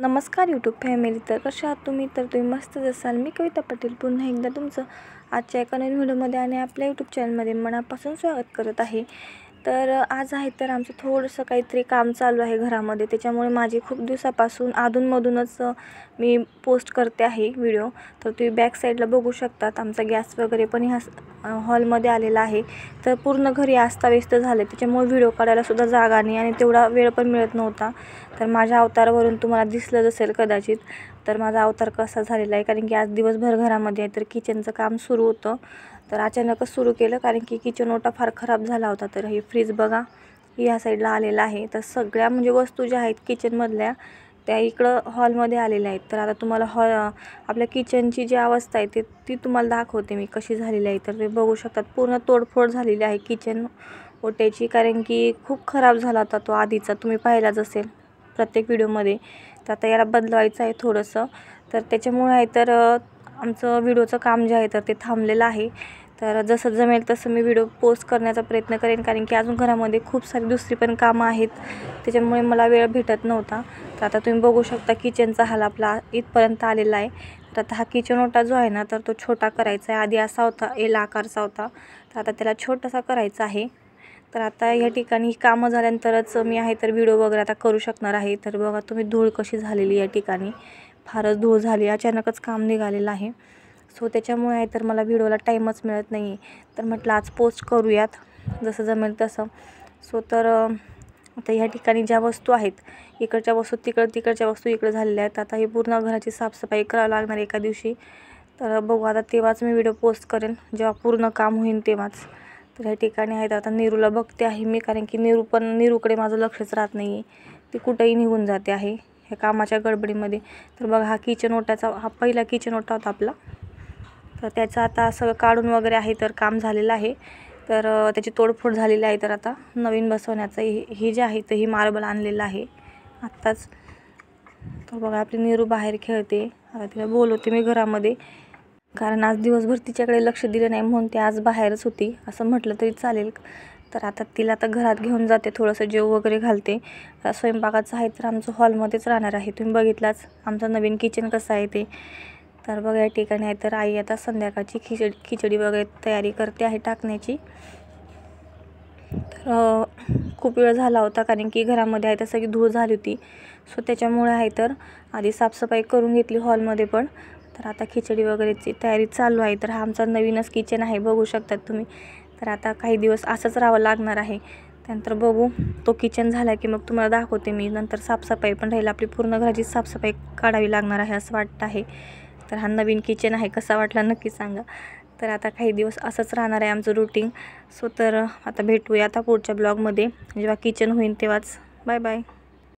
नमस्कार YouTube family तर कशा आहात तुम्ही तर तुम्ही मस्तच असाल मी कविता पाटील पुन्हा एकदा तुमचं आजच्या एका नवीन व्हिडिओमध्ये आणि आपल्या यूट्यूब चॅनलमध्ये मनापासून स्वागत करत आहे तर आज आहे तर आमचं थोडंसं काहीतरी काम चालू आहे घरामध्ये त्याच्यामुळे माझी खूप दिवसापासून अधूनमधूनच मी पोस्ट करते आहे व्हिडिओ तर तुम्ही बॅक साईडला बघू शकतात आमचा गॅस वगैरे पण ह्या हॉलमध्ये आलेला आहे तर पूर्ण घरी आस्ताव्यस्त झालं त्याच्यामुळे व्हिडिओ काढायलासुद्धा जागा नाही आणि तेवढा वेळ पण मिळत नव्हता तर माझ्या अवतारावरून तुम्हाला दिसलंच असेल कदाचित तर माझा अवतार कसा झालेला आहे कारण की आज दिवसभर घरामध्ये आहे तर किचनचं काम सुरू होतं तर अचानकच सुरू केलं कारण की किचन ओटा फार खराब झाला होता तर हे फ्रीज बघा या साईडला आलेला आहे तर सगळ्या म्हणजे वस्तू ज्या आहेत किचनमधल्या त्या इकडं हॉलमध्ये आलेल्या आहेत तर आता तुम्हाला हॉ आपल्या किचनची जी अवस्था आहे ते ती तुम्हाला दाखवते मी कशी झालेली आहे तर ते बघू शकतात पूर्ण तोडफोड झालेली आहे किचन ओट्याची कारण की खूप खराब झाला होता तो आधीचा तुम्ही पाहिलाच असेल प्रत्येक व्हिडिओमध्ये तर आता याला बदलवायचं आहे थोडंसं तर त्याच्यामुळे आहे तर आमचं व्हिडिओचं काम जे आहे तर ते थांबलेलं आहे तर जसं जमेल तसं मी व्हिडिओ पोस्ट करण्याचा प्रयत्न करेन कारण की अजून घरामध्ये खूप सारी दुसरी पण कामं आहेत त्याच्यामुळे मला वेळ भेटत नव्हता तर आता तुम्ही बघू शकता किचनचा हाल आपला इथपर्यंत आलेला आहे तर आता हा किचन ओटा जो आहे ना तर तो छोटा करायचा आहे आधी असा होता एल आकारचा होता तर आता त्याला छोटासा करायचा आहे तर आता या ठिकाणी कामं झाल्यानंतरच मी आहे तर व्हिडिओ वगैरे आता करू शकणार आहे तर बघा तुम्ही धूळ कशी झालेली या ठिकाणी फारच धूळ झाली अचानकच काम निघालेलं आहे सो त्याच्यामुळे आहे तर मला व्हिडिओला टाईमच मिळत नाही तर म्हटलं आज पोस्ट करूयात जसं जमेल तसं सो तर आता ह्या ठिकाणी ज्या वस्तू आहेत इकडच्या वस्तू तिकडं तिकडच्या वस्तू इकडं झालेल्या आहेत आता हे पूर्ण घराची साफसफाई करावं लागणार एका दिवशी तर बघू आता तेव्हाच मी व्हिडिओ पोस्ट करेन जेव्हा पूर्ण काम होईल तेव्हाच तर ह्या ठिकाणी आहेत आता नीरूला बघते आहे मी कारण की नीरू पण नीरूकडे माझं लक्षच राहत नाही ती कुठंही निघून जाते आहे ह्या कामाच्या गडबडीमध्ये तर बघा हा किचन ओटाचा हा पहिला किचन ओटा होता आपला तर त्याचं आता सगळं काढून वगैरे आहे तर काम झालेलं आहे तर त्याची तोडफोड झालेली आहे तर आता नवीन बसवण्याचं हे जे आहे तर ही मार्बल आणलेलं आहे आत्ताच तर बघा आपली नीरू बाहेर खेळते आता तिला बोलवते मी घरामध्ये कारण आज दिवसभर तिच्याकडे लक्ष दिलं नाही म्हणून ती आज बाहेरच होती असं म्हटलं तरी चालेल तर आता तिला आता घरात घेऊन जाते थोडंसं जेव वगैरे घालते स्वयंपाकाचं आहे तर आमचं हॉलमध्येच राहणार आहे तुम्ही बघितलाच आमचं नवीन किचन कसं आहे ते तर बघा या ठिकाणी आहे तर आई आता संध्याकाळची खिचडी खिचडी वगैरे तयारी करते आहे टाकण्याची तर खूप वेळ झाला होता कारण की घरामध्ये आहे तर सगळी धूळ झाली होती सो त्याच्यामुळे आहे तर आधी साफसफाई करून घेतली हॉलमध्ये पण तर आता खिचडी वगैरेची तयारी चालू आहे तर हा आमचा नवीनच किचन आहे बघू शकतात तुम्ही तर आता काही दिवस असंच राहावं लागणार आहे त्यानंतर बघू तो किचन झाला की मग तुम्हाला दाखवते मी नंतर साफसफाई पण राहील आपली पूर्ण घराची साफसफाई काढावी लागणार आहे असं वाटतं आहे तर हा नवीन किचन आहे कसा वाटला नक्की सांगा तर आता काही दिवस असंच राहणार आहे आमचं रुटीन सो तर आता भेटूया आता पुढच्या ब्लॉगमध्ये जेव्हा किचन होईल तेव्हाच बाय बाय